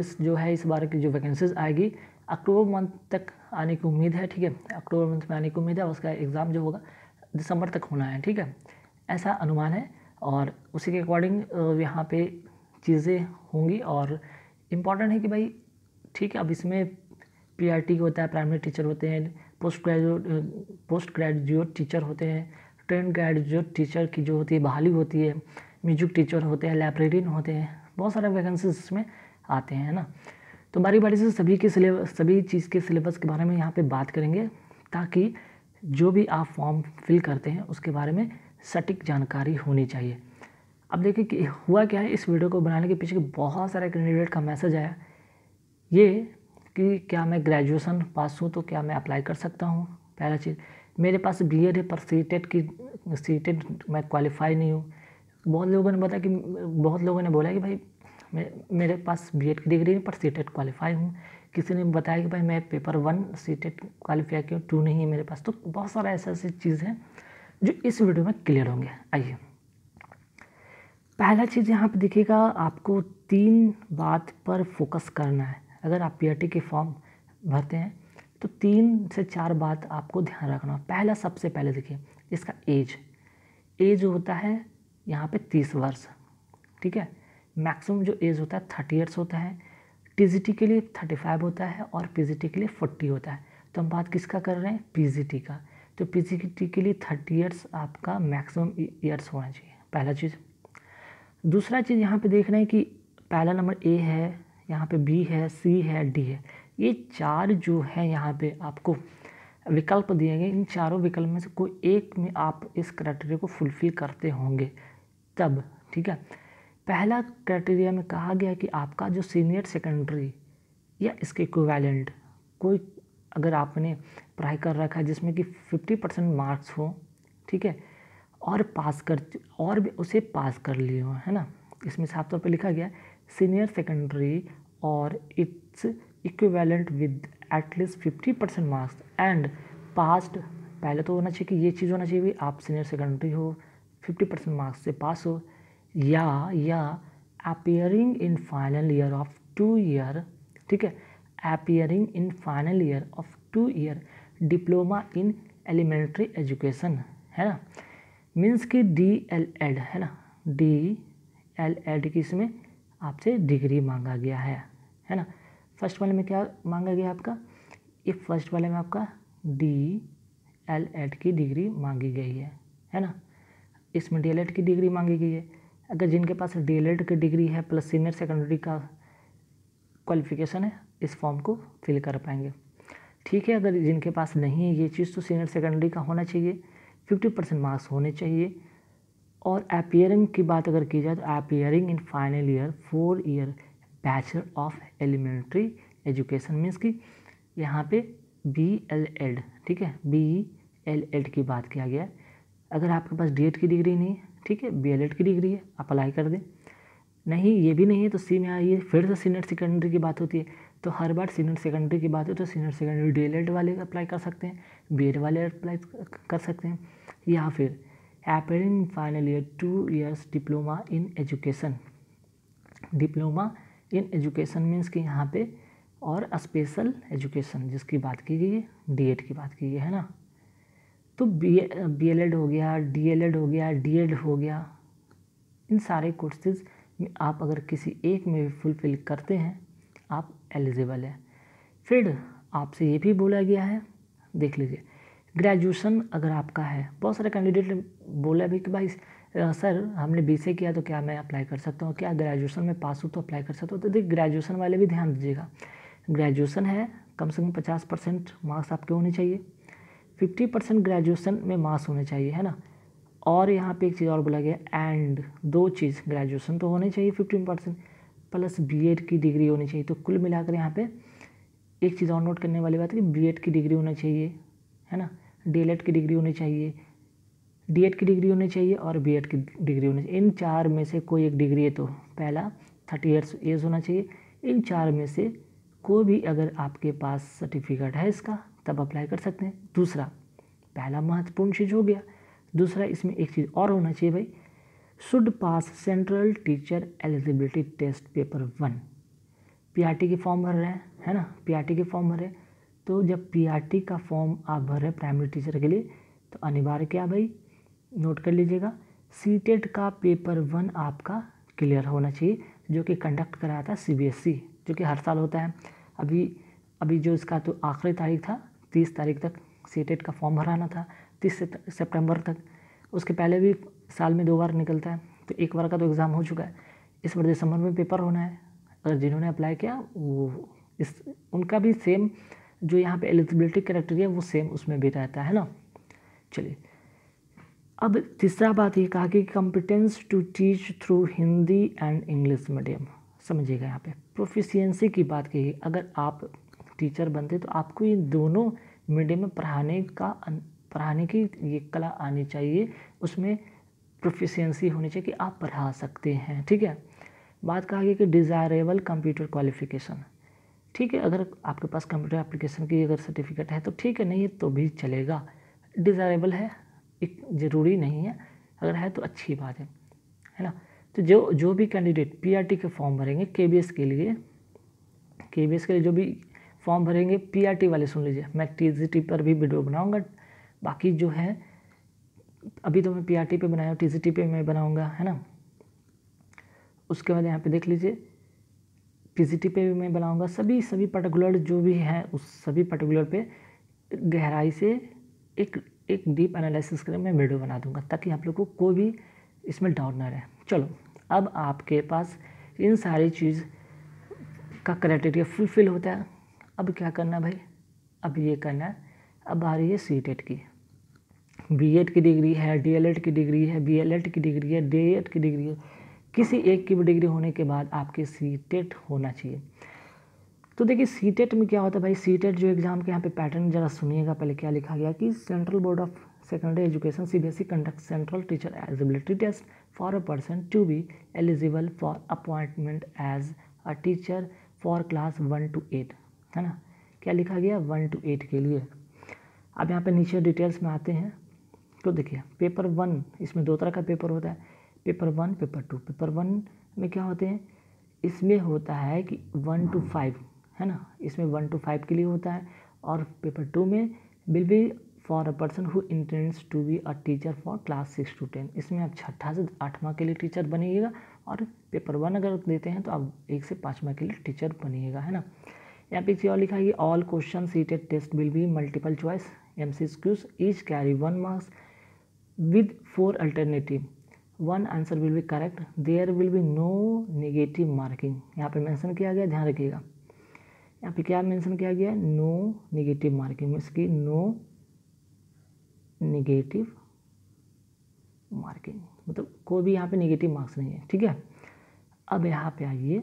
इस जो है इस बार की जो वैकेंसीज आएगी अक्टूबर मंथ तक आने की उम्मीद है ठीक है अक्टूबर मंथ में आने की उम्मीद है उसका एग्ज़ाम जो होगा दिसंबर तक होना है ठीक है ऐसा अनुमान है और उसी के अकॉर्डिंग यहाँ पे चीज़ें होंगी और इम्पॉर्टेंट है कि भाई ठीक है अब इसमें पीआरटी e होता है प्राइमरी टीचर होते हैं post graduate post graduate teacher होते हैं ट्रेंड ग्रेजुएट टीचर की जो होती है बहाली होती है म्यूजिक टीचर होते हैं लाइब्रेरियन होते हैं बहुत सारे वैकेंसीज इसमें आते हैं ना तो बारी बारी से सभी के सिलेबस सभी चीज़ के सिलेबस के बारे में यहाँ पे बात करेंगे ताकि जो भी आप फॉर्म फिल करते हैं उसके बारे में सटीक जानकारी होनी चाहिए अब देखिए कि हुआ क्या है इस वीडियो को बनाने के पीछे बहुत सारे कैंडिडेट का मैसेज आया ये कि क्या मैं ग्रेजुएसन पास हूँ तो क्या मैं अप्लाई कर सकता हूँ पहला चीज़ मेरे पास बी एड है पर सी e की सी e मैं क्वालिफाई नहीं हूँ बहुत लोगों ने बताया कि बहुत लोगों ने बोला कि भाई मैं मेरे पास बी की डिग्री नहीं पर सी टेट क्वालिफाई हूँ किसी ने बताया कि भाई मैं paper one CTET qualify क्यों टू नहीं है मेरे पास तो बहुत सारा ऐसे ऐसी चीज़ है जो इस वीडियो में क्लियर होंगे आइए पहला चीज़ यहाँ पर देखिएगा आपको तीन बात पर फोकस करना है अगर आप पी e के फॉर्म भरते हैं तो तीन से चार बात आपको ध्यान रखना पहला सबसे पहले देखिए इसका एज एज होता है यहाँ पे तीस वर्ष ठीक है मैक्सिमम जो एज होता है थर्टी ईयर्स होता है टी के लिए थर्टी फाइव होता है और पी के लिए फोर्टी होता है तो हम बात किसका कर रहे हैं पी का तो पी के लिए थर्टी ईयर्स आपका मैक्सिमम ईयर्स होना चाहिए पहला चीज़ दूसरा चीज़ यहाँ पे देख रहे हैं कि पहला नंबर ए है यहाँ पे बी है सी है डी है ये चार जो है यहाँ पे आपको विकल्प दिए गए इन चारों विकल्प में से कोई एक में आप इस क्राइटेरिया को फुलफ़िल करते होंगे तब ठीक है पहला क्राइटेरिया में कहा गया कि आपका जो सीनियर सेकेंडरी या इसके इक्विवेलेंट कोई अगर आपने पढ़ाई कर रखा है जिसमें कि 50 परसेंट मार्क्स हो ठीक है और पास कर और भी उसे पास कर लिए हो है ना इसमें साफ तौर पर लिखा गया सीनियर सेकेंडरी और its equivalent with at least fifty percent marks and passed पहले तो होना चाहिए कि ये चीज़ होना चाहिए आप सीनियर सेकेंडरी हो फिफ्टी परसेंट मार्क्स से पास हो या या appearing in final year of two year ठीक है appearing in final year of two year diploma in elementary education है ना मीन्स कि डी एल एड है ना डी एल एड की इसमें आपसे डिग्री मांगा गया है है ना फर्स्ट वाले में क्या मांगा गया आपका ये फर्स्ट वाले में आपका डी एल एड की डिग्री मांगी गई है है ना इसमें डी एल एड की डिग्री मांगी गई है अगर जिनके पास डीएलएड की डिग्री है प्लस सीनियर सेकेंडरी का क्वालिफिकेशन है इस फॉर्म को फिल कर पाएंगे ठीक है अगर जिनके पास नहीं है ये चीज़ तो सीनियर सेकेंडरी का होना चाहिए फिफ्टी परसेंट मार्क्स होने चाहिए और अपियरिंग की बात अगर की जाए तो appearing in final year four year bachelor of elementary education means की यहाँ पे बी एल एड ठीक है बी एल एड की बात किया गया है अगर आपके पास डी की डिग्री नहीं ठीक है बी की डिग्री है आप अप्लाई कर दें नहीं ये भी नहीं है तो सी में आइए फिर से सीनियर सेकेंडरी की बात होती है तो हर बार सीनियर सेकेंडरी की बात हो तो सीनियर सेकेंडरी डी वाले अप्लाई कर सकते हैं बी वाले अप्लाई कर सकते हैं या फिर appearing final year two years diploma in education diploma in education means कि यहाँ पे और स्पेशल एजुकेशन जिसकी बात की गई है डी की बात की गई है ना तो बी बी एल एड हो गया डी एल एड हो गया डी एड हो गया इन सारे कोर्सेज में आप अगर किसी एक में भी फुलफिल करते हैं आप एलिजिबल हैं फिर आपसे ये भी बोला गया है देख लीजिए ग्रेजुएशन अगर आपका है बहुत सारे कैंडिडेट ने बोला भी कि भाई सर हमने बी से किया तो क्या मैं अप्लाई कर सकता हूँ क्या ग्रेजुएशन में पास हूँ तो अप्लाई कर सकता हूँ तो देखिए ग्रेजुएशन वाले भी ध्यान दीजिएगा ग्रेजुएशन है कम से कम पचास परसेंट मार्क्स आपके होने चाहिए फिफ्टी परसेंट ग्रेजुएसन में मास होने चाहिए है ना और यहाँ पे एक चीज़ और बोला गया एंड दो चीज़ ग्रेजुएसन तो होने चाहिए फिफ्टीन परसेंट प्लस बी की डिग्री होनी चाहिए तो कुल मिलाकर यहाँ पे एक चीज़ और नोट करने वाली बात है कि बी की डिग्री होनी चाहिए है ना डी e की डिग्री होनी चाहिए डी की डिग्री होनी चाहिए और बी की डिग्री होनी चाहिए इन चार में से कोई एक डिग्री है तो पहला थर्टी ईयर्स एज होना चाहिए इन चार में से कोई भी अगर आपके पास सर्टिफिकेट है इसका तब अप्लाई कर सकते हैं दूसरा पहला महत्वपूर्ण चीज़ हो गया दूसरा इसमें एक चीज़ और होना चाहिए भाई should pass central teacher eligibility test paper one PRT के फॉर्म भर रहे हैं है ना पीआरटी के फॉर्म भर रहे हैं तो जब पीआरटी का फॉर्म आप भर रहे हैं प्राइमरी टीचर के लिए तो अनिवार्य क्या भाई नोट कर लीजिएगा सी का पेपर वन आपका क्लियर होना चाहिए जो कि कंडक्ट कराया था सी e, जो कि हर साल होता है अभी अभी जो इसका तो आखिरी तारीख था तीस तारीख तक सीटेट e का फॉर्म भराना था तीस सेप्टेम्बर तक उसके पहले भी साल में दो बार निकलता है तो एक बार का तो एग्ज़ाम हो चुका है इस बार दिसंबर में पेपर होना है अगर जिन्होंने अप्लाई किया वो इस उनका भी सेम जो यहाँ पे एलिजिबिलिटी क्राइटेरिया वो सेम उसमें भी रहता है ना चलिए अब तीसरा बात ये कहा कि competence to teach through Hindi and English medium समझिएगा यहाँ पे प्रोफिशियंसी की बात कही अगर आप टीचर बनते तो आपको ये दोनों मीडियम में पढ़ाने का पढ़ाने की ये कला आनी चाहिए उसमें प्रोफिशेंसी होनी चाहिए कि आप पढ़ा सकते हैं ठीक है बात कहा गया कि डिज़ायरेबल कंप्यूटर क्वालिफिकेशन ठीक है अगर आपके पास कंप्यूटर एप्लीकेशन की अगर सर्टिफिकेट है तो ठीक है नहीं है तो भी चलेगा डिज़ायरेबल है एक ज़रूरी नहीं है अगर है तो अच्छी बात है है ना तो जो जो भी कैंडिडेट पीआरटी e के फॉर्म भरेंगे केबीएस के लिए केबीएस के लिए जो भी फॉर्म भरेंगे पीआरटी वाले सुन लीजिए मैं टीजीटी पर भी वीडियो बनाऊंगा बाकी जो है अभी तो मैं पीआरटी पे बनाया टीजीटी पे मैं बनाऊंगा है ना उसके बाद यहाँ पे देख लीजिए टी पे भी मैं बनाऊंगा सभी सभी पर्टिकुलर जो भी हैं उस सभी पर्टिकुलर पे गहराई से एक एक डीप एनालिसिस कर मैं वीडियो बना दूँगा ताकि आप लोग को कोई भी इसमें डाउट ना रहे चलो अब आपके पास इन सारी चीज़ का क्राइटेरिया फुलफिल होता है अब क्या करना भाई अब ये करना है अब आ रही है सी टेट e की बी एड की डिग्री है डी एल एड की डिग्री है बी एल एड की डिग्री है डी एड की डिग्री है किसी एक की भी डिग्री होने के बाद आपके सी टेट e होना चाहिए तो देखिए सी टेट e में क्या होता है भाई सी टेट जो एग्ज़ाम के यहाँ पे पैटर्न ज़रा सुनिएगा पहले क्या लिखा गया कि central board of secondary education C B S E conduct central teacher eligibility test for a person to be eligible for appointment as a teacher for class one to eight है ना क्या लिखा गया वन टू एट के लिए अब यहाँ पे नीचे डिटेल्स में आते हैं तो देखिए पेपर वन इसमें दो तरह का पेपर होता है paper one paper two paper one में क्या होते हैं इसमें होता है कि वन टू फाइव है ना इसमें वन टू फाइव के लिए होता है और पेपर टू में will be for a person who intends to be a teacher for class six to ten इसमें आप छठा से आठवां के लिए टीचर बनिएगा और पेपर वन अगर देते हैं तो आप एक से पाँचवा के लिए टीचर बनिएगा है ना यहाँ पे इसे और लिखा है कि all question CTET test will be multiple choice M C Qs each carry one marks with four alternative one answer will be correct there will be no negative marking यहाँ पे मेंशन किया गया ध्यान रखिएगा यहाँ पे क्या मेंशन किया गया है नो नेगेटिव मार्किंग मीन्स की नो नेगेटिव मार्किंग मतलब कोई भी यहाँ पे नेगेटिव मार्क्स नहीं है ठीक है अब यहाँ पे आइए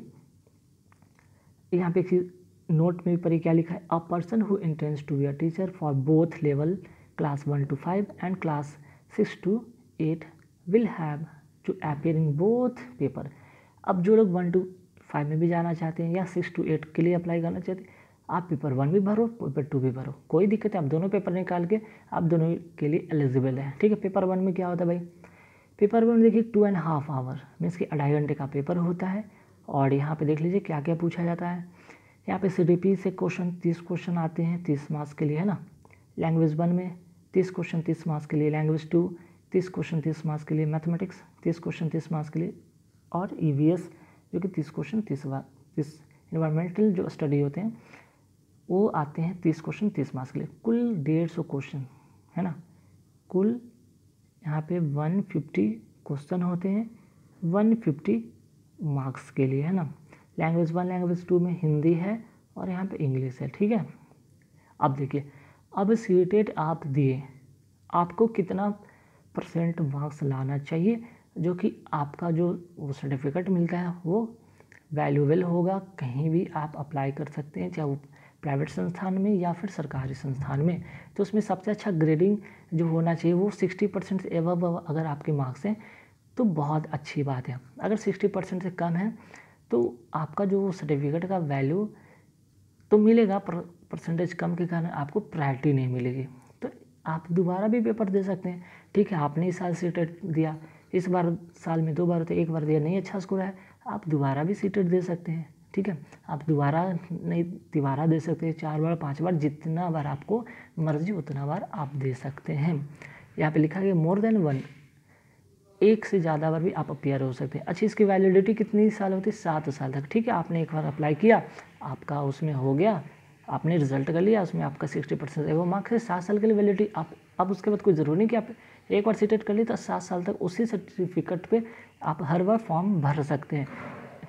यहाँ पे एक चीज़ नोट में पर क्या लिखा है a person who intends to be a teacher for both level class one to five and class six to eight will have to appear in both paper अब जो लोग वन टू फाइव में भी जाना चाहते हैं या सिक्स टू एट के लिए अप्लाई करना चाहते हैं आप पेपर वन भी भरो पेपर टू भी भरो कोई दिक्कत है आप दोनों पेपर निकाल के आप दोनों के लिए एलिजिबल हैं ठीक है पेपर वन में क्या होता है भाई पेपर वन में देखिए two and half hour means कि अढ़ाई घंटे का पेपर होता है और यहाँ पे देख लीजिए क्या क्या पूछा जाता है यहाँ पे सी से क्वेश्चन तीस क्वेश्चन आते हैं तीस मार्क्स के लिए है ना लैंग्वेज वन में तीस क्वेश्चन तीस मार्क्स के लिए लैंग्वेज टू तीस क्वेश्चन तीस मार्क्स के लिए मैथमेटिक्स तीस क्वेश्चन तीस मार्क्स के लिए और ई e जो कि तीस क्वेश्चन तीस तीस इन्वायरमेंटल जो स्टडी होते हैं वो आते हैं तीस क्वेश्चन तीस मार्क्स के लिए कुल डेढ़ सौ क्वेश्चन है ना कुल यहाँ पे वन फिफ्टी क्वेश्चन होते हैं वन फिफ्टी मार्क्स के लिए है ना लैंग्वेज वन लैंग्वेज टू में हिंदी है और यहाँ पे इंग्लिश है ठीक है अब देखिए अब सीटेट आप दिए आपको कितना परसेंट मार्क्स लाना चाहिए जो कि आपका जो सर्टिफिकेट मिलता है वो वैल्यूबल होगा कहीं भी आप अप्लाई कर सकते हैं चाहे वो प्राइवेट संस्थान में या फिर सरकारी संस्थान में तो उसमें सबसे अच्छा ग्रेडिंग जो होना चाहिए वो सिक्सटी परसेंट से एवब अगर आपके मार्क्स हैं तो बहुत अच्छी बात है अगर सिक्सटी परसेंट से कम है तो आपका जो सर्टिफिकेट का वैल्यू तो मिलेगा पर परसेंटेज कम के कारण आपको प्रायरिटी नहीं मिलेगी तो आप दोबारा भी पेपर दे सकते हैं ठीक है आपने इस साल सीटेट दिया इस बार साल में दो बार होते एक बार दिया नहीं अच्छा स्कोर है आप दोबारा भी सीटेट दे सकते हैं ठीक है आप दोबारा नहीं दोबारा दे सकते हैं चार बार पाँच बार जितना बार आपको मर्जी उतना बार आप दे सकते हैं यहाँ पे लिखा गया मोर देन वन एक से ज़्यादा बार भी आप अपेयर हो सकते हैं अच्छी इसकी वैलिडिटी कितनी साल होती है सात साल तक ठीक है आपने एक बार अप्लाई किया आपका उसमें हो गया आपने रिजल्ट कर लिया उसमें आपका सिक्सटी परसेंट वो मार्क्स है सात साल के लिए वैलिडिटी आप अब उसके बाद कोई ज़रूरी नहीं कि आप एक बार सिटेट कर ली तो सात साल तक उसी सर्टिफिकेट पर आप हर बार फॉर्म भर सकते हैं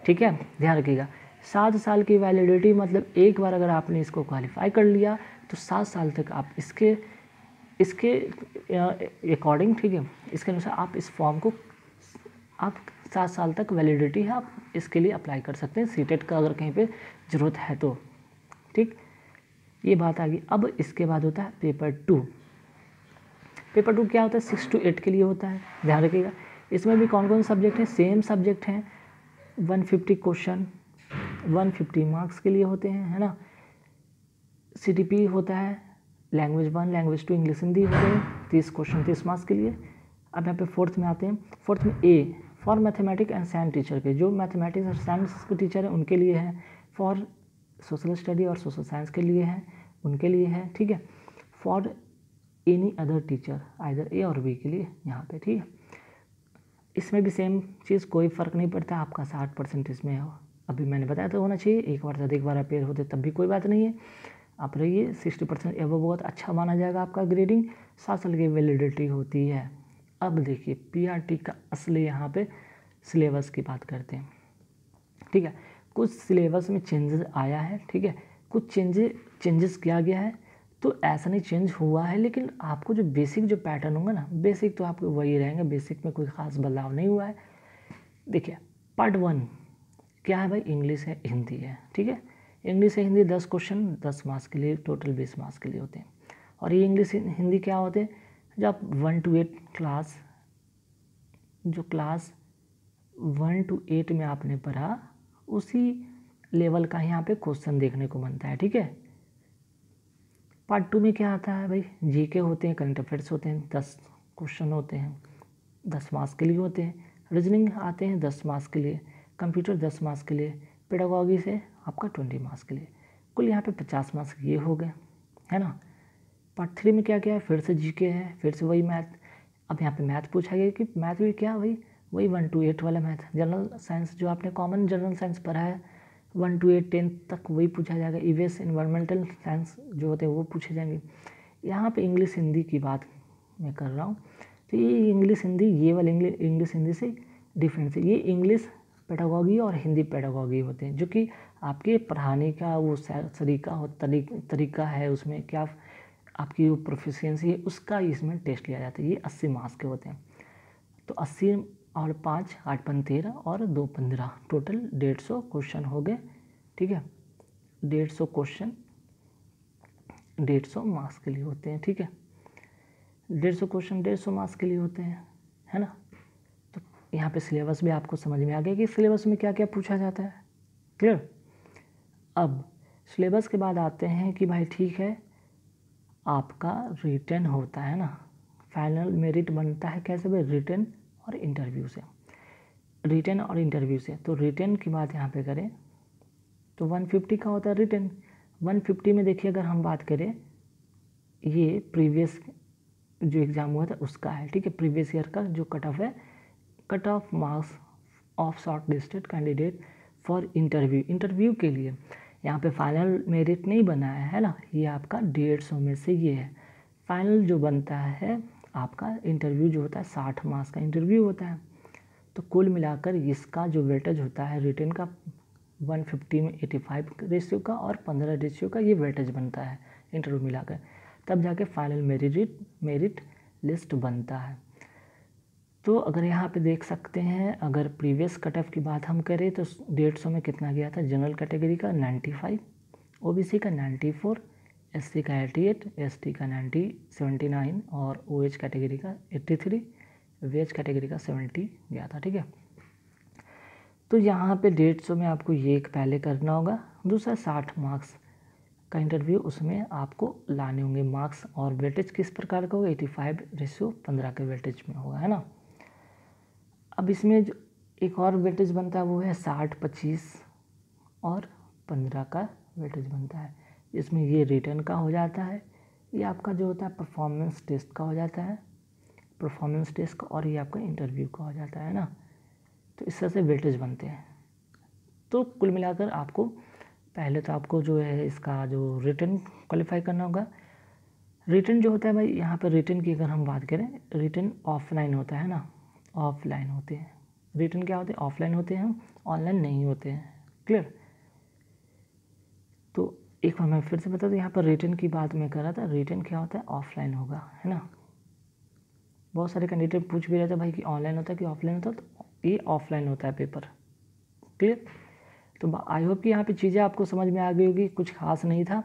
ठीक है ध्यान रखिएगा सात साल की वैलिडिटी मतलब एक बार अगर आपने इसको क्वालिफाई कर लिया तो सात साल तक आप इसके इसके अकॉर्डिंग ठीक है इसके अनुसार आप इस फॉर्म को आप सात साल तक वैलिडिटी है आप इसके लिए अप्लाई कर सकते हैं सीटेट e का अगर कहीं पे ज़रूरत है तो ठीक ये बात आ गई अब इसके बाद होता है पेपर टू पेपर टू क्या होता है सिक्स टू एट के लिए होता है ध्यान रखिएगा इसमें भी कौन कौन सब्जेक्ट हैं सेम सब्जेक्ट हैं one fifty question one fifty marks के लिए होते हैं है ना सी e होता है language one language two English Hindi हो गए तीस क्वेश्चन तीस मार्क्स के लिए अब यहाँ पे फोर्थ में आते हैं फोर्थ में A for mathematic and science teacher के जो मैथमेटिक्स और साइंस के टीचर हैं उनके लिए है फॉर सोशल स्टडी और सोशल साइंस के लिए है उनके लिए है ठीक है फॉर एनी अदर टीचर आइर ए और बी के लिए यहाँ पे ठीक है इसमें भी सेम चीज़ कोई फ़र्क नहीं पड़ता आपका साठ परसेंट इसमें हो अभी मैंने बताया तो होना चाहिए एक बार से अधिक बार अपेयर होते तब भी कोई बात नहीं है आप रहिए सिक्सटी परसेंट एवो बहुत अच्छा माना जाएगा आपका ग्रेडिंग सात साल की वैलिडिटी होती है अब देखिए पीआरटी का असली यहाँ पे सिलेबस की बात करते हैं ठीक है कुछ सिलेबस में चेंजेस आया है ठीक है कुछ चेंजे चेंजेस किया गया है तो ऐसा नहीं चेंज हुआ है लेकिन आपको जो बेसिक जो पैटर्न होंगे ना बेसिक तो आपको वही रहेंगे बेसिक में कोई ख़ास बदलाव नहीं हुआ है देखिए पार्ट वन क्या है भाई इंग्लिश है हिंदी है ठीक है इंग्लिश या हिंदी दस क्वेश्चन दस मार्क्स के लिए टोटल बीस मार्क्स के लिए होते हैं और ये इंग्लिश हिंदी क्या होते हैं जो आप वन टू एट क्लास जो क्लास वन टू एट में आपने पढ़ा उसी लेवल का यहाँ पे क्वेश्चन देखने को बनता है ठीक है पार्ट टू में क्या आता है भाई जी के होते हैं करंट अफेयर्स होते हैं दस क्वेश्चन होते हैं दस मार्क्स के लिए होते हैं रीजनिंग आते हैं दस मार्क्स के लिए कंप्यूटर दस मार्क्स के लिए पेडागॉजी से आपका ट्वेंटी मार्क्स के लिए कुल यहाँ पे पचास मार्क्स ये हो गए है ना पार्ट थ्री में क्या क्या है फिर से के है फिर से वही मैथ अब यहाँ पे मैथ पूछा गया कि मैथ भी क्या वही वही वन टू एट वाला मैथ जनरल साइंस जो आपने कॉमन जनरल साइंस पढ़ा है वन टू एट टेंथ तक वही पूछा जाएगा ईवीएस इन्वायरमेंटल साइंस जो होते हैं वो पूछे जाएंगे यहाँ पे इंग्लिश हिंदी की बात मैं कर रहा हूँ तो ये इंग्लिश हिंदी ये वाले इंग्लिश हिंदी से डिफरेंस है ये इंग्लिश पेडागॉगी और हिंदी पेडागॉगी होते हैं जो कि आपके पढ़ाने का वो तरीका हो तरीका है उसमें क्या आपकी जो प्रोफिशेंसी है उसका इसमें टेस्ट लिया जाता है ये अस्सी मार्क्स के होते हैं तो अस्सी और पाँच आठ पन तेरह और दो पंद्रह टोटल डेढ़ सौ क्वेश्चन हो गए ठीक है डेढ़ सौ क्वेश्चन डेढ़ सौ मार्क्स के लिए होते हैं ठीक है डेढ़ सौ क्वेश्चन डेढ़ सौ मार्क्स के लिए होते हैं है ना तो यहाँ पे सिलेबस भी आपको समझ में आ गया कि सिलेबस में क्या क्या पूछा जाता है क्लियर अब सिलेबस के बाद आते हैं कि भाई ठीक है आपका रिटर्न होता है ना फाइनल मेरिट बनता है कैसे भाई रिटर्न और इंटरव्यू से रिटर्न और इंटरव्यू से तो रिटर्न की बात यहाँ पे करें तो 150 का होता है रिटर्न 150 में देखिए अगर हम बात करें ये प्रीवियस जो एग्ज़ाम हुआ था उसका है ठीक है प्रीवियस ईयर का जो कट ऑफ है cut off marks of shortlisted candidate for interview interview के लिए यहाँ पे फाइनल मेरिट नहीं बनाया है है ना ये आपका डेढ़ सौ में से ये है फाइनल जो बनता है आपका इंटरव्यू जो होता है साठ मार्क्स का इंटरव्यू होता है तो कुल मिलाकर इसका जो वेटेज होता है रिटर्न का 150 में 85 रेशियो का और 15 रेशियो का ये वेटेज बनता है इंटरव्यू मिलाकर तब जाके फाइनल मेरिट मेरिट लिस्ट बनता है तो अगर यहाँ पे देख सकते हैं अगर प्रीवियस कट ऑफ की बात हम करें तो डेढ़ सौ में कितना गया था जनरल कैटेगरी का ninety five O B C का नाइन्टी फोर एस सी का एटी एट एस टी का नाइन्टी सेवेंटी नाइन और ओ एच कैटेगरी का eighty three V H category का सेवेंटी गया था ठीक है तो यहाँ पे डेढ़ सौ में आपको ये एक पहले करना होगा दूसरा साठ मार्क्स का इंटरव्यू उसमें आपको लाने होंगे मार्क्स और वेटेज किस प्रकार का होगा एटी फाइव रेशियो पंद्रह के वेटेज में होगा है ना अब इसमें जो एक और वेटेज बनता है वो है साठ पच्चीस और पंद्रह का वेटेज बनता है इसमें ये रिटर्न का हो जाता है ये आपका जो होता है परफॉर्मेंस टेस्ट का हो जाता है परफॉर्मेंस टेस्ट का और ये आपका इंटरव्यू का हो जाता है ना तो इस तरह से वेटेज बनते हैं तो कुल मिलाकर आपको पहले तो आपको जो है इसका जो रिटर्न क्वालिफाई करना होगा रिटर्न जो होता है भाई यहाँ पर रिटर्न की अगर हम बात करें रिटर्न ऑफलाइन होता है ना ऑफलाइन होते हैं रिटर्न क्या होते हैं ऑफलाइन होते हैं ऑनलाइन नहीं होते हैं क्लियर तो एक बार मैं फिर से बता दूँ यहाँ पर रिटर्न की बात मैं कर रहा था रिटर्न क्या होता है ऑफलाइन होगा है ना बहुत सारे कैंडिडेट पूछ भी रहे थे भाई कि ऑनलाइन होता है कि ऑफलाइन होता है तो ये ऑफलाइन होता है पेपर क्लियर तो आई होप कि यहाँ पे चीज़ें आपको समझ में आ गई होगी कुछ खास नहीं था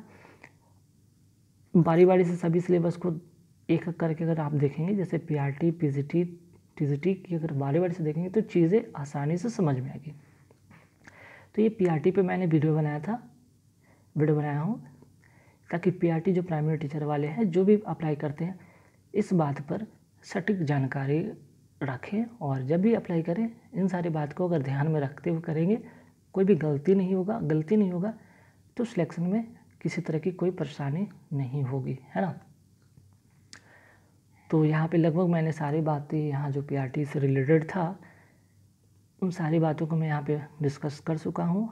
बारी बारी से सभी सिलेबस को एक करके अगर आप देखेंगे जैसे P R T P G T TGT की अगर बारी बारी से देखेंगे तो चीज़ें आसानी से समझ में आएगी तो ये पीआरटी पे मैंने वीडियो बनाया था वीडियो बनाया हूँ ताकि पीआरटी जो प्राइमरी टीचर वाले हैं जो भी अप्लाई करते हैं इस बात पर सटीक जानकारी रखें और जब भी अप्लाई करें इन सारी बात को अगर ध्यान में रखते हुए करेंगे कोई भी गलती नहीं होगा गलती नहीं होगा तो सिलेक्शन में किसी तरह की कोई परेशानी नहीं होगी है ना तो यहाँ पे लगभग मैंने सारी बातें यहाँ जो पी से रिलेटेड था उन सारी बातों को मैं यहाँ पे डिस्कस कर चुका हूँ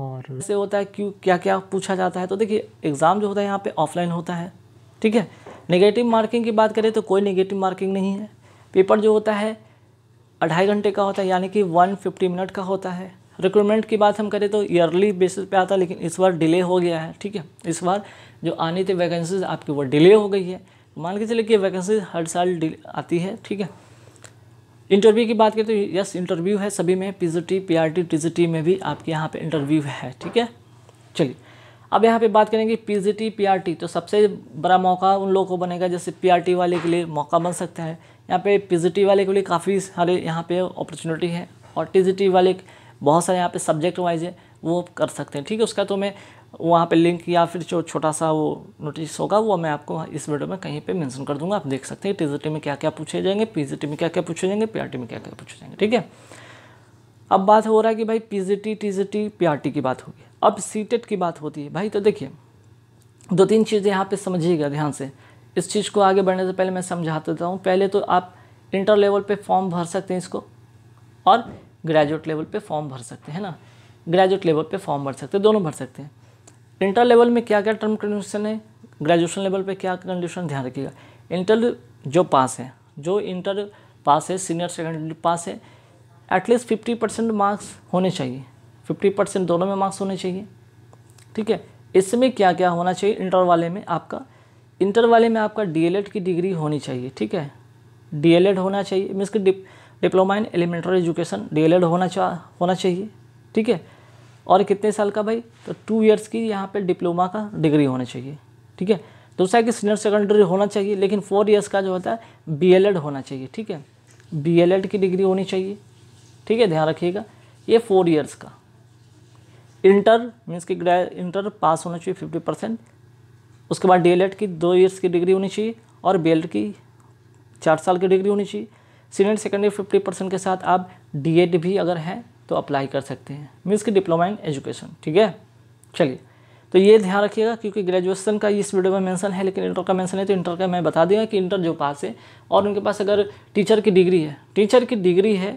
और इससे होता है क्यों क्या क्या पूछा जाता है तो देखिए एग्ज़ाम जो होता है यहाँ पे ऑफलाइन होता है ठीक है नेगेटिव मार्किंग की बात करें तो कोई नेगेटिव मार्किंग नहीं है पेपर जो होता है अढ़ाई घंटे का होता है यानी कि वन फिफ्टी मिनट का होता है रिक्रूटमेंट की बात हम करें तो ईयरली बेसिस पे आता है लेकिन इस बार डिले हो गया है ठीक है इस बार जो आनी थी वैकेंसीज आपकी वो डिले हो गई है मान के चले कि वैकेंसी हर साल आती है ठीक है इंटरव्यू की बात करें तो यस इंटरव्यू है सभी में P G T P R T T G T में भी आपके यहाँ पे इंटरव्यू है ठीक है चलिए अब यहाँ पे बात करेंगे P G T P R T तो सबसे बड़ा मौका उन लोगों को बनेगा जैसे पी आर टी वाले के लिए मौका बन सकता है यहाँ पे पी जी टी वाले के लिए काफ़ी सारे यहाँ पे अपॉर्चुनिटी है और टी जी टी वाले बहुत सारे यहाँ पे सब्जेक्ट वाइज है वो कर सकते हैं ठीक है उसका तो मैं वहाँ पे लिंक या फिर जो छोटा सा वो नोटिस होगा वो मैं आपको इस वीडियो में कहीं पे मेंशन कर दूंगा आप देख सकते हैं टी में क्या क्या पूछे जाएंगे पी में क्या क्या पूछे जाएंगे पी में क्या क्या पूछे जाएंगे ठीक है अब बात हो रहा है कि भाई पी आर टी की बात होगी अब सीटेट e की बात होती है भाई तो देखिए दो तीन चीज़ें यहाँ पर समझिएगा ध्यान से इस चीज़ को आगे बढ़ने से पहले मैं समझा देता हूँ पहले तो आप इंटर लेवल पर फॉर्म भर सकते हैं इसको और ग्रेजुएट लेवल पे फॉर्म भर सकते हैं ना ग्रेजुएट लेवल पे फॉर्म भर सकते हैं दोनों भर सकते हैं इंटर लेवल में क्या क्या टर्म कंडीशन है ग्रेजुएशन लेवल पे क्या कंडीशन ध्यान रखिएगा इंटर जो पास है जो इंटर पास है सीनियर सेकेंडरी पास है एटलीस्ट फिफ्टी परसेंट मार्क्स होने चाहिए फिफ्टी परसेंट दोनों में मार्क्स होने चाहिए ठीक है इसमें क्या क्या होना चाहिए इंटर वाले में आपका इंटर वाले में आपका एड की डिग्री होनी चाहिए ठीक है एड होना चाहिए मीन्स कि diploma in elementary education Ed होना चा होना चाहिए ठीक है और कितने साल का भाई तो टू ईयर्स की यहाँ पे डिप्लोमा का डिग्री होना चाहिए ठीक है दूसरा कि सीनियर सेकेंडरी होना चाहिए लेकिन फोर ईयर्स का जो होता है बी होना चाहिए ठीक है बी की डिग्री होनी चाहिए ठीक है ध्यान रखिएगा ये फोर ईयर्स का इंटर मीन्स कि इंटर पास होना चाहिए फिफ्टी परसेंट उसके बाद डी की दो ईयर्स की डिग्री होनी चाहिए और बी की चार साल की डिग्री होनी चाहिए सीनियर सेकेंडरी फिफ्टी परसेंट के साथ आप डी भी अगर हैं तो अप्लाई कर सकते हैं मीन्स की डिप्लोमा इन एजुकेशन ठीक है चलिए तो ये ध्यान रखिएगा क्योंकि ग्रेजुएशन का इस वीडियो में मेंशन है लेकिन इंटर का मेंशन है तो इंटर का मैं बता दूंगा कि इंटर जो पास है और उनके पास अगर टीचर की डिग्री है टीचर की डिग्री है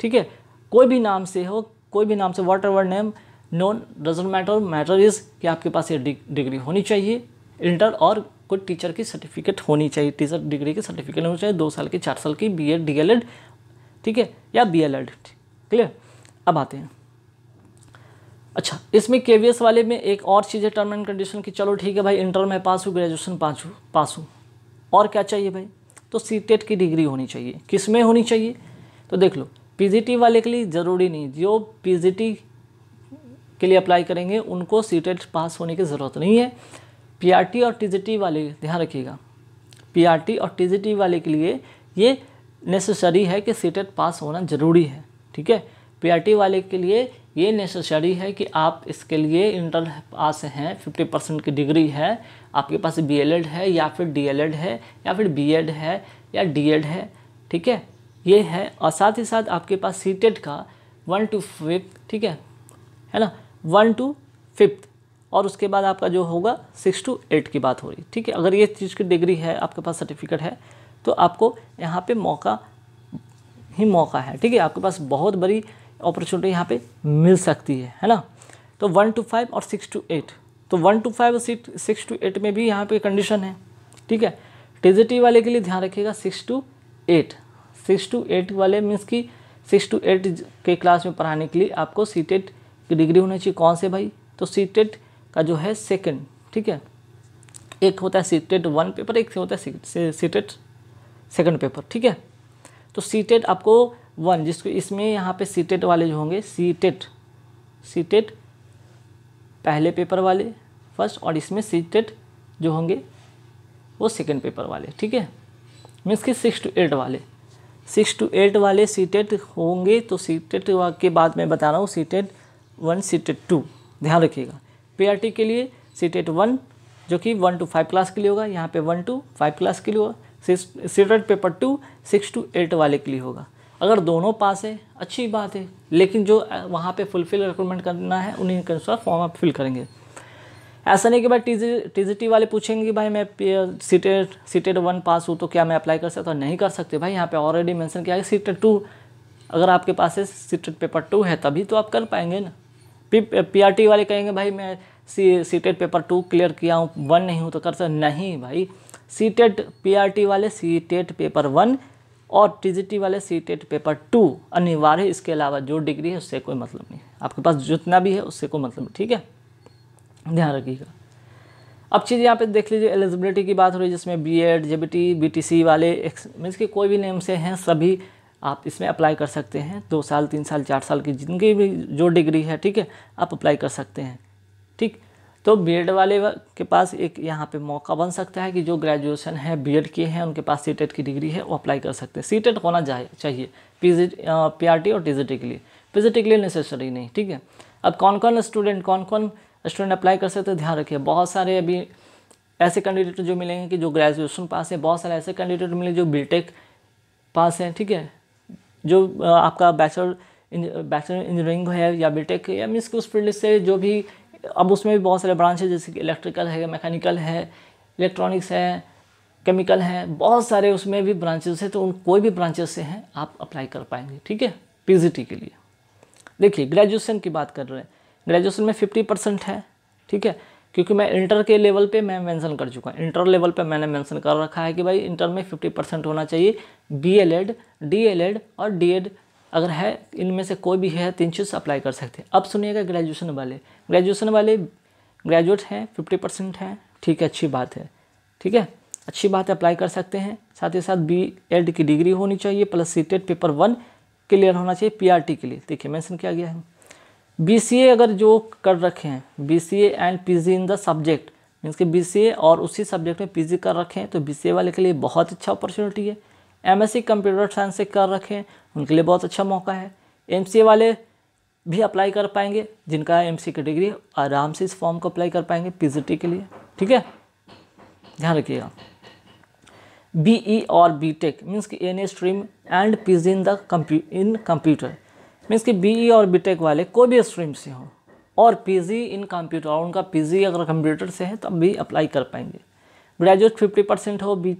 ठीक है कोई भी नाम से हो कोई भी नाम से whatever name known doesn't matter matter is कि आपके पास ये डिग्री होनी चाहिए इंटर और कोई टीचर की सर्टिफिकेट होनी चाहिए टीचर डिग्री की सर्टिफिकेट होनी चाहिए दो साल की चार साल की बी एड डी ठीक है या बी क्लियर अब आते हैं अच्छा इसमें के वाले में एक और चीज़ है टर्म एंड कंडीशन की चलो ठीक है भाई इंटर में पास हूँ ग्रेजुएशन पास हूँ पास हूँ और क्या चाहिए भाई तो सी e की डिग्री होनी चाहिए किस में होनी चाहिए तो देख लो पी वाले के लिए ज़रूरी नहीं जो पी के लिए अप्लाई करेंगे उनको सी पास e होने की ज़रूरत नहीं है पी और टी वाले ध्यान रखिएगा पी और टी वाले के लिए ये नेसेसरी है कि सी पास e होना ज़रूरी है ठीक है पीआरटी वाले के लिए ये नेसेसरी है कि आप इसके लिए इंटर पास हैं फिफ्टी परसेंट की डिग्री है आपके पास बीएलएड है या फिर डीएलएड है या फिर बीएड है या डीएड है ठीक है ये है और साथ ही साथ आपके पास सीटेड का वन टू फिफ्थ ठीक है है ना वन टू फिफ्थ और उसके बाद आपका जो होगा सिक्स टू एट की बात हो रही ठीक है अगर ये चीज़ की डिग्री है आपके पास सर्टिफिकेट है तो आपको यहाँ पे मौका ही मौका है ठीक है आपके पास बहुत बड़ी अपॉर्चुनिटी यहाँ पे मिल सकती है है ना तो वन टू फाइव और सिक्स टू एट तो वन टू फाइव और सिक्स टू एट में भी यहाँ पे कंडीशन है ठीक है टीजीटी वाले के लिए ध्यान रखिएगा six to eight six to eight वाले मीन्स की सिक्स टू एट के क्लास में पढ़ाने के लिए आपको सी टेट की डिग्री होनी चाहिए कौन से भाई तो सी टेट का जो है सेकेंड ठीक है एक होता है सी टेट वन पेपर एक होता है सी टेट सेकेंड पेपर ठीक है तो सी टेट आपको वन जिसको इसमें यहाँ पे सीटेट वाले जो होंगे सीटेट सीटेट पहले पेपर वाले फर्स्ट और इसमें सीटेट जो होंगे वो सेकेंड पेपर वाले ठीक है मीन्स कि सिक्स टू एट वाले सिक्स टू एट वाले सीटेट होंगे तो सीटेट के बाद मैं बता रहा हूँ सीटेट वन सीटेट टू ध्यान रखिएगा पी के लिए सीटेट वन जो कि वन टू फाइव क्लास के लिए होगा यहाँ पे वन टू फाइव क्लास के लिए होगा CTET paper two six to eight वाले के लिए होगा अगर दोनों पास है अच्छी बात है लेकिन जो वहाँ पे फुलफिल रिक्रूटमेंट करना है उन्हीं के अनुसार फॉर्म आप फिल करेंगे ऐसा नहीं कि भाई टी जी वाले पूछेंगे कि भाई मैं सीटेड सीटेड वन पास हूँ तो क्या मैं अप्लाई कर सकता हूँ नहीं कर सकते भाई यहाँ पे ऑलरेडी मेंशन किया है सीटेड टू अगर आपके पास है सीटेड पेपर टू है तभी तो आप कर पाएंगे ना पी टी वाले कहेंगे भाई मैं C CTET paper two clear किया हूँ वन नहीं हूँ तो कर सकते नहीं भाई सीटेड टी वाले सीटेड पेपर वन और टीजीटी वाले सी टेट पेपर टू अनिवार्य है इसके अलावा जो डिग्री है उससे कोई मतलब नहीं आपके पास जितना भी है उससे कोई मतलब नहीं ठीक है ध्यान रखिएगा अब चीज़ यहाँ पे देख लीजिए एलिजिबिलिटी की बात हो रही है जिसमें बी एड जे बीटीसी वाले मीन्स की कोई भी नेम से हैं सभी आप इसमें अप्लाई कर सकते हैं दो साल तीन साल चार साल की जिनकी भी जो डिग्री है ठीक है आप अप्लाई कर सकते हैं ठीक तो बीएड वाले के पास एक यहाँ पे मौका बन सकता है कि जो ग्रेजुएशन है बीएड किए हैं उनके पास सीटेट e की डिग्री है वो अप्लाई कर सकते हैं सीटेट e होना चाहिए पीजी और टीजीटी के लिए पीजीटी के लिए नेसेसरी नहीं ठीक है अब कौन कौन स्टूडेंट कौन कौन स्टूडेंट अप्लाई कर सकते हैं ध्यान रखिए बहुत सारे अभी ऐसे कैंडिडेट जो मिलेंगे कि जो ग्रेजुएशन पास हैं बहुत सारे ऐसे कैंडिडेट मिले जो बी पास हैं ठीक है जो आपका बैचलर बैचलर इंजीनियरिंग है या बीटेक या मीन उस फील्ड से जो भी अब उसमें भी बहुत सारे ब्रांच है जैसे कि इलेक्ट्रिकल है मैकेनिकल है इलेक्ट्रॉनिक्स है केमिकल हैं बहुत सारे उसमें भी ब्रांचेस है तो उन कोई भी ब्रांचेस से हैं आप अप्लाई कर पाएंगे ठीक है पी के लिए देखिए ग्रेजुएशन की बात कर रहे हैं ग्रेजुएशन में फिफ्टी परसेंट है ठीक है क्योंकि मैं इंटर के लेवल पे मैं मेंशन कर चुका हूँ इंटर लेवल पे मैंने मेंशन कर रखा है कि भाई इंटर में फिफ्टी परसेंट होना चाहिए B L Ed D L Ed और डी एड अगर है इनमें से कोई भी है तीन चीज़ अप्लाई कर सकते हैं अब सुनिएगा ग्रेजुएशन वाले ग्रेजुएशन वाले ग्रेजुएट हैं फिफ्टी परसेंट हैं ठीक है अच्छी बात है ठीक है अच्छी बात है अप्लाई कर सकते हैं साथ ही साथ बी एड की डिग्री होनी चाहिए plus C TET paper one clear होना चाहिए टी के लिए देखिए मैंसन किया गया है ए अगर जो कर रखे हैं BCA and G in the subject means कि ए और उसी सब्जेक्ट में जी कर रखे हैं तो ए वाले के लिए बहुत अच्छा अपॉर्चुनिटी है एमएससी कंप्यूटर साइंस से कर रखें उनके लिए बहुत अच्छा मौका है एम वाले भी अप्लाई कर पाएंगे जिनका एम सी की डिग्री आराम से इस फॉर्म को अप्लाई कर पाएंगे पी के लिए ठीक है ध्यान रखिएगा ई e और बी टेक मीन्स की an a stream and P G in the in computer means कि ई e और बी टेक वाले कोई भी स्ट्रीम से हो और जी इन कंप्यूटर और उनका जी अगर कंप्यूटर से है तो भी अप्लाई कर पाएंगे ग्रेजुएट फिफ्टी परसेंट हो बी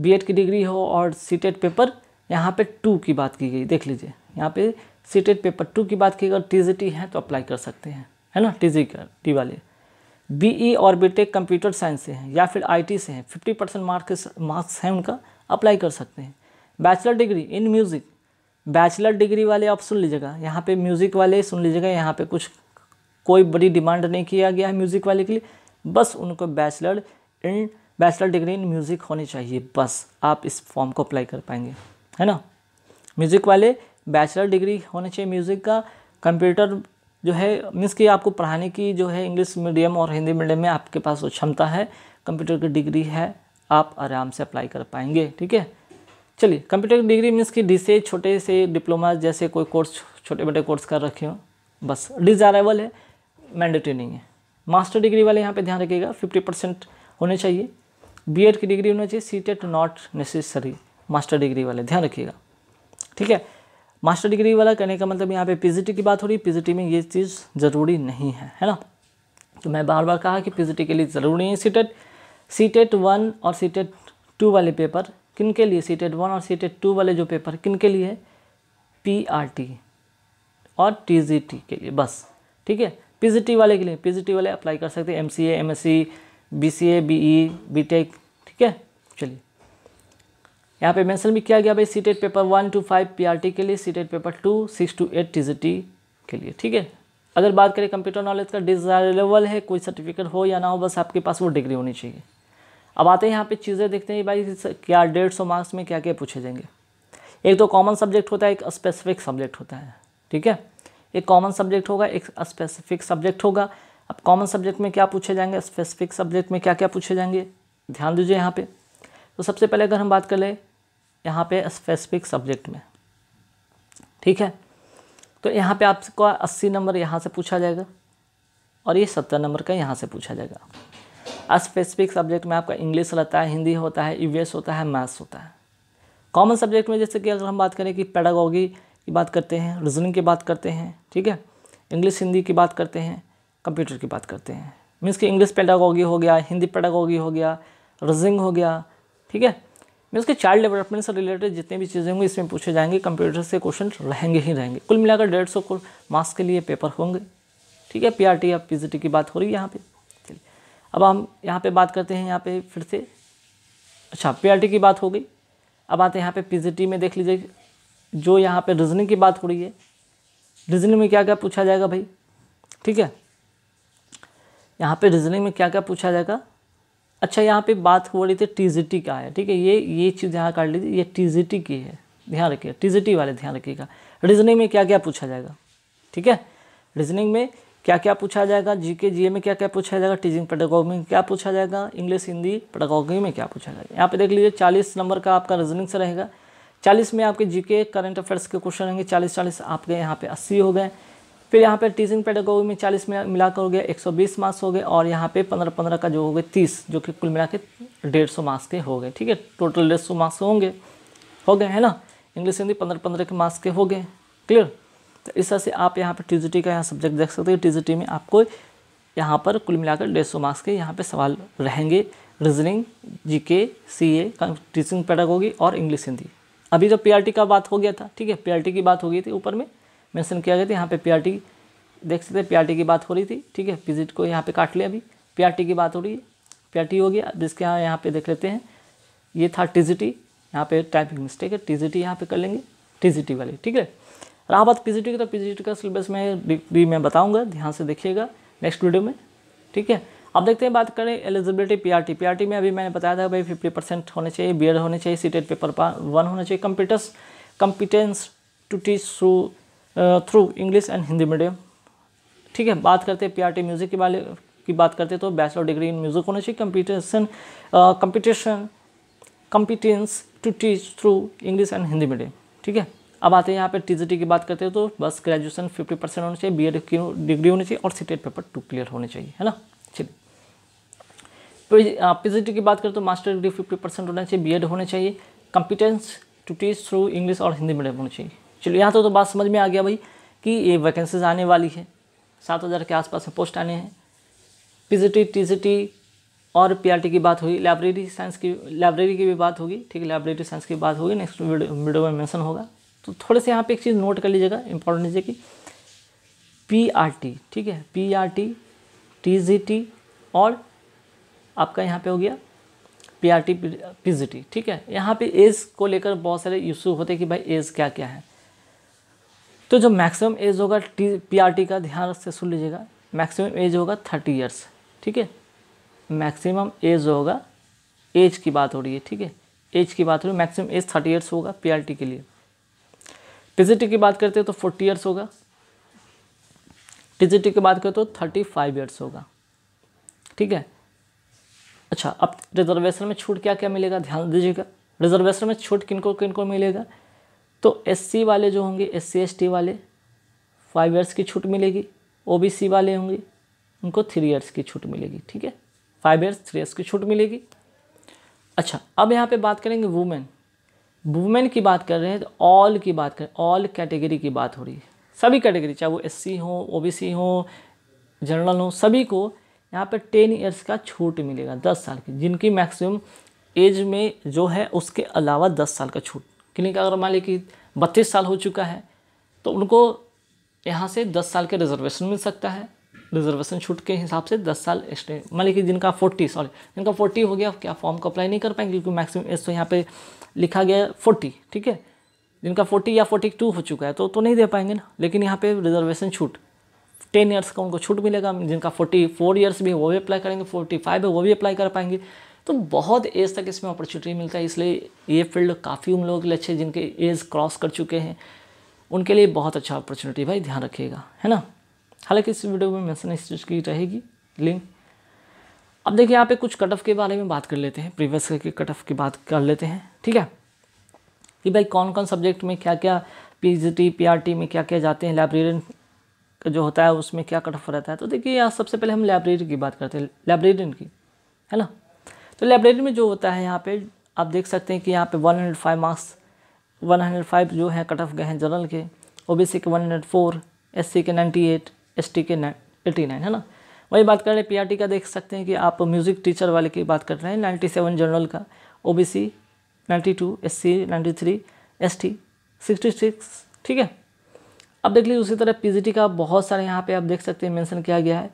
बी की डिग्री हो और सी पेपर यहाँ पे टू की बात की गई देख लीजिए यहाँ पे सी पेपर टू की बात की अगर टी है तो अप्लाई कर सकते हैं है ना टी जी टी वाले ई और टेक कंप्यूटर साइंस से हैं या फिर आई से हैं फिफ्टी परसेंट मार्क्स मार्क्स हैं उनका अप्लाई कर सकते हैं bachelor degree in music bachelor degree वाले आप सुन लीजिएगा यहाँ पे म्यूज़िक वाले सुन लीजिएगा यहाँ पे कुछ कोई बड़ी डिमांड नहीं किया गया है म्यूज़िक वाले के लिए बस उनको bachelor in bachelor degree in music होनी चाहिए बस आप इस फॉर्म को अप्लाई कर पाएंगे है ना म्यूज़िक वाले बैचलर डिग्री होना चाहिए म्यूज़िक का कंप्यूटर जो है मीन्स कि आपको पढ़ाने की जो है इंग्लिश मीडियम और हिंदी मीडियम में आपके पास वो क्षमता है कंप्यूटर की डिग्री है आप आराम से अप्लाई कर पाएंगे ठीक है चलिए कंप्यूटर की डिग्री मीन्स कि डी से छोटे से डिप्लोमा जैसे कोई कोर्स छोटे मोटे कोर्स कर रखे हो बस डिज़ायरेबल है मैंडेटरी नहीं है मास्टर डिग्री वाले यहाँ पे ध्यान रखिएगा फिफ्टी परसेंट होने चाहिए एड की डिग्री होनी चाहिए C TET not necessary master degree वाले ध्यान रखिएगा ठीक है मास्टर डिग्री वाला कहने का मतलब यहाँ पे पीजीटी की बात हो रही है पीजीटी में ये चीज़ ज़रूरी नहीं है है ना तो मैं बार बार कहा कि पीजीटी के लिए ज़रूरी नहीं है सी टेट सी टेट वन और सी टेट टू वाले पेपर किन के लिए सी टेट वन और सी टेट टू वाले जो पेपर किन के लिए पी आर टी और टी जी टी के लिए बस ठीक है पी जी टी वाले के लिए पी जी टी वाले अप्लाई कर सकते हैं M C M S C B C A B E B tech ठीक है चलिए यहाँ पे मेंशन भी किया गया भाई C TET paper one to five PRT के लिए C TET paper two six to eight T के लिए ठीक है अगर बात करें कंप्यूटर नॉलेज का डिजायरेबल है कोई सर्टिफिकेट हो या ना हो बस आपके पास वो डिग्री होनी चाहिए अब आते हैं यहाँ पे चीज़ें देखते हैं भाई क्या डेढ़ सौ मार्क्स में क्या क्या पूछे जाएंगे एक तो कॉमन सब्जेक्ट होता है एक स्पेसिफिक सब्जेक्ट होता है ठीक है एक कॉमन सब्जेक्ट होगा एक स्पेसिफिक सब्जेक्ट होगा अब कॉमन सब्जेक्ट में क्या पूछे जाएंगे स्पेसिफिक सब्जेक्ट में क्या क्या पूछे जाएंगे ध्यान दीजिए यहाँ पे तो सबसे पहले अगर हम बात कर लें यहाँ पे स्पेसिफिक सब्जेक्ट में ठीक है तो यहाँ पे आपको अस्सी नंबर यहाँ से पूछा जाएगा और ये सत्तर नंबर का यहाँ से पूछा जाएगा स्पेसिफिक सब्जेक्ट में आपका इंग्लिश रहता है हिंदी होता है यू होता है मैथ्स होता है कॉमन सब्जेक्ट में जैसे कि अगर हम बात करें कि पैडागॉगी की बात करते हैं रीजनिंग की बात करते हैं ठीक है इंग्लिश हिंदी की बात करते हैं कंप्यूटर की बात करते हैं मीन्स कि इंग्लिश पेडागॉगी हो गया हिंदी पेडागॉगी हो गया रजिंग हो गया ठीक है मीन्स के चाइल्ड डेवलपमेंट से रिलेटेड जितनी भी चीज़ें होंगी इसमें पूछे जाएंगे कंप्यूटर से क्वेश्चन रहेंगे ही रहेंगे कुल मिलाकर डेढ़ सौ मार्क्स के लिए पेपर होंगे ठीक है पीआरटी या पी की बात हो रही है यहाँ पे चलिए अब हम यहाँ पे बात करते हैं यहाँ पे फिर से अच्छा पीआरटी की बात हो गई अब आते हैं यहाँ पर पी में देख लीजिए जो यहाँ पर रीजनिंग की बात हो रही है रीजनिंग में क्या क्या पूछा जाएगा भाई ठीक है यहाँ पे रीजनिंग में क्या क्या पूछा जाएगा अच्छा यहाँ पे बात हो रही थी टीजीटी का है ठीक है ये ये चीज़ यहाँ काट लीजिए ये टीजीटी की है ध्यान रखिए टीजीटी वाले ध्यान रखिएगा रीजनिंग में क्या क्या पूछा जाएगा ठीक है रीजनिंग में क्या क्या पूछा जाएगा जी के में क्या क्या पूछा जाएगा टीचिंग पेडागॉगी में क्या पूछा जाएगा इंग्लिश हिंदी पेडागॉगी में क्या पूछा जाएगा यहाँ पे देख लीजिए चालीस नंबर का आपका रीजनिंग से रहेगा चालीस में आपके जीके करंट अफेयर्स के क्वेश्चन रहेंगे चालीस चालीस आपके यहाँ पे अस्सी हो गए फिर यहाँ पर टीचिंग पेडागोगी में 40 मिलाकर हो गया 120 मार्क्स हो गए और यहाँ पे 15 15 का जो हो गए 30 जो कि कुल मिला के डेढ़ सौ मार्क्स के हो गए ठीक है टोटल डेढ़ सौ मार्क्स होंगे हो गए है ना इंग्लिश हिंदी पंद्रह पंद्रह के मार्क्स के हो गए क्लियर तो इस तरह से आप यहाँ पर टी का यहाँ सब्जेक्ट देख सकते हो टी में आपको यहाँ पर कुल मिलाकर डेढ़ सौ मार्क्स के यहाँ पर सवाल रहेंगे reasoning GK CA teaching pedagogy और इंग्लिश हिंदी अभी तो पी का बात हो गया था ठीक है पी की बात हो गई थी ऊपर में मेंशन किया गया था यहाँ पे पीआरटी देख सकते हैं पीआरटी की बात हो रही थी ठीक है विजिट को यहाँ पे काट लिया अभी पीआरटी की बात हो रही है पीआरटी हो गया जिसके यहाँ यहाँ पे देख लेते हैं ये था टीजीटी यहाँ पे टाइपिंग मिस्टेक है टीजीटी यहाँ पे कर लेंगे टीजीटी वाले ठीक है रहा बात पीजीटी की तो पीजीटी का सिलेबस में डिग्री में बताऊँगा ध्यान से देखिएगा नेक्स्ट वीडियो में ठीक है अब देखते हैं बात करें एलिजिबिलिटी पीआरटी पीआरटी में अभी मैंने बताया था भाई फिफ्टी परसेंट होने चाहिए बी होने चाहिए सीटेट पेपर वन होना चाहिए computers competence to teach through through English and Hindi medium ठीक है बात करते हैं पीआरटी म्यूज़िक के बारे की बात करते हैं तो बैचलर डिग्री इन म्यूज़िक होना चाहिए competition competition competence to teach through English and Hindi medium ठीक है अब आते हैं यहाँ पे टीजीटी की बात करते हैं तो बस ग्रेजुएशन 50 परसेंट होना चाहिए बीएड की डिग्री होनी चाहिए और सीटेट पेपर टू क्लियर होने चाहिए है ना चलिए पीजीटी तो की बात करें तो मास्टर डिग्री 50 परसेंट होना चाहिए बीएड होना चाहिए competence to teach through English और हिंदी मीडियम होना चाहिए चलो यहाँ तो, तो बात समझ में आ गया भाई कि ये वैकेंसीज आने वाली है सात हज़ार के आसपास में पोस्ट आने हैं पीजीटी टीजीटी और पीआरटी की बात हुई लाइब्रेरी साइंस की लाइब्रेरी की भी बात होगी ठीक है लाइब्रेरी साइंस की बात होगी नेक्स्ट वीडियो में मैंशन होगा तो थोड़े से यहाँ पर एक चीज़ नोट कर लीजिएगा इंपॉर्टेंट चीज़ पी आर टी ठीक है जी टीजीटी और आपका यहाँ पे हो गया पीआरटी पीजीटी ठीक है यहाँ पे एज को लेकर बहुत सारे इशू होते हैं कि भाई एज क्या क्या है तो जो मैक्सिमम एज होगा टी पीआरटी का ध्यान से सुन लीजिएगा मैक्सिमम एज होगा थर्टी ईयर्स ठीक है मैक्सिमम एज होगा एज की बात हो रही है ठीक है एज की बात हो रही है मैक्सिमम एज थर्टी ईयर्स होगा पीआरटी के लिए टी की बात करते हैं तो फोर्टी ईयर्स होगा टीजीटी की बात करें तो थर्टी फाइव ईयर्स होगा ठीक है अच्छा अब रिजर्वेशन में छूट क्या क्या मिलेगा ध्यान दीजिएगा रिजर्वेशन में छूट किनको किनको मिलेगा तो एससी वाले जो होंगे एससी एसटी वाले फाइव ईयर्स की छूट मिलेगी ओबीसी वाले होंगे उनको थ्री ईयर्स की छूट मिलेगी ठीक है फाइव ईयर्स थ्री ईयर्स की छूट मिलेगी अच्छा अब यहाँ पे बात करेंगे वुमेन वुमेन की बात कर रहे हैं तो ऑल की बात करें ऑल कैटेगरी की बात हो रही है सभी कैटेगरी चाहे वो एस सी हो सी हो जनरल हो सभी को यहाँ पर टेन ईयर्स का छूट मिलेगा दस साल की जिनकी मैक्सिमम एज में जो है उसके अलावा दस साल का छूट क्लिनिक का अगर मान लीजिए कि बत्तीस साल हो चुका है तो उनको यहाँ से दस साल के रिजर्वेशन मिल सकता है रिजर्वेशन छूट के हिसाब से दस साल एक्सटेंड मान लीजिए जिनका फोर्टी सॉरी जिनका फोर्टी हो गया क्या फॉर्म को अप्लाई नहीं कर पाएंगे क्योंकि मैक्सिमम एज तो यहाँ पे लिखा गया है फोर्टी ठीक है जिनका फोर्टी या फोर्टी टू हो चुका है तो तो नहीं दे पाएंगे ना लेकिन यहाँ पे रिजर्वेशन छूट टेन ईयर्स का उनको छूट मिलेगा जिनका फोर्टी फोर ईयर्स भी है वो भी अप्लाई करेंगे फोर्टी फाइव है वो भी अप्लाई कर पाएंगे तो बहुत एज तक इसमें अपॉर्चुनिटी मिलता है इसलिए ये फील्ड काफ़ी उन लोगों के लिए अच्छे जिनके एज क्रॉस कर चुके हैं उनके लिए बहुत अच्छा अपॉर्चुनिटी भाई ध्यान रखिएगा है ना हालांकि इस वीडियो में मैंसन इस चीज़ की रहेगी लिंक अब देखिए यहाँ पे कुछ कट ऑफ के बारे में बात कर लेते हैं प्रीवियस के कट ऑफ की बात कर लेते हैं ठीक है कि भाई कौन कौन सब्जेक्ट में क्या क्या पीजीटी पीआरटी में क्या क्या जाते हैं लाइब्रेरियन का जो होता है उसमें क्या कट ऑफ रहता है तो देखिए यहाँ सबसे पहले हम लाइब्रेरी की बात करते हैं लाइब्रेरियन की है ना तो लाइब्रेरी में जो होता है यहाँ पे आप देख सकते हैं कि यहाँ पे 105 मार्क्स 105 जो है कट ऑफ गए हैं जनरल के ओबीसी के 104 एससी के 98 एसटी के 89 है ना वही बात कर रहे हैं पी का देख सकते हैं कि आप म्यूज़िक टीचर वाले की बात कर रहे हैं नाइन्टी जनरल का ओबीसी 92 एससी 93 एसटी 66 ठीक है अब देख लीजिए उसी तरह पीजीटी का बहुत सारे यहाँ पे आप देख सकते हैं मेंशन किया गया है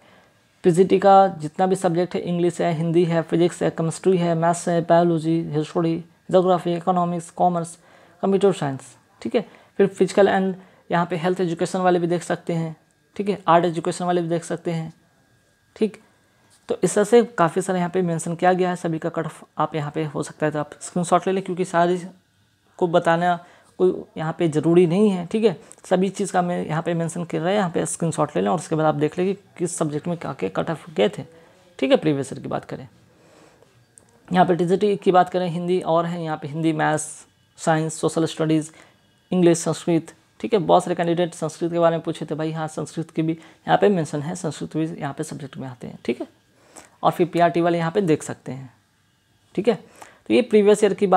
पीजीटी का जितना भी सब्जेक्ट है इंग्लिश है हिंदी है फिजिक्स है केमिस्ट्री है मैथ्स है biology history geography economics commerce computer science ठीक है फिर फिजिकल एंड यहाँ पे हेल्थ एजुकेशन वाले भी देख सकते हैं ठीक है आर्ट एजुकेशन वाले भी देख सकते हैं ठीक तो इस तरह से काफ़ी सारे यहाँ पे मेंशन किया गया है सभी का कट ऑफ आप यहाँ पे हो सकता है तो आप स्क्रीनशॉट ले लें क्योंकि सारी को बताना कोई यहाँ पे ज़रूरी नहीं है ठीक है सभी चीज़ का मैं यहाँ पे मेंशन कर रहा है यहाँ पे स्क्रीनशॉट ले लें और उसके बाद आप देख लें कि किस सब्जेक्ट में क्या के कट ऑफ गए थे ठीक है प्रीवियस ईयर की बात करें यहाँ पे टी की बात करें हिंदी और है यहाँ पे Hindi maths science social studies English Sanskrit ठीक है बहुत सारे कैंडिडेट संस्कृत के बारे में पूछे थे भाई हाँ संस्कृत की भी यहाँ पर मैंसन है संस्कृत भी यहाँ पे सब्जेक्ट में आते हैं ठीक है और फिर पी वाले यहाँ पर देख सकते हैं ठीक है तो ये प्रीवियस ईयर की बात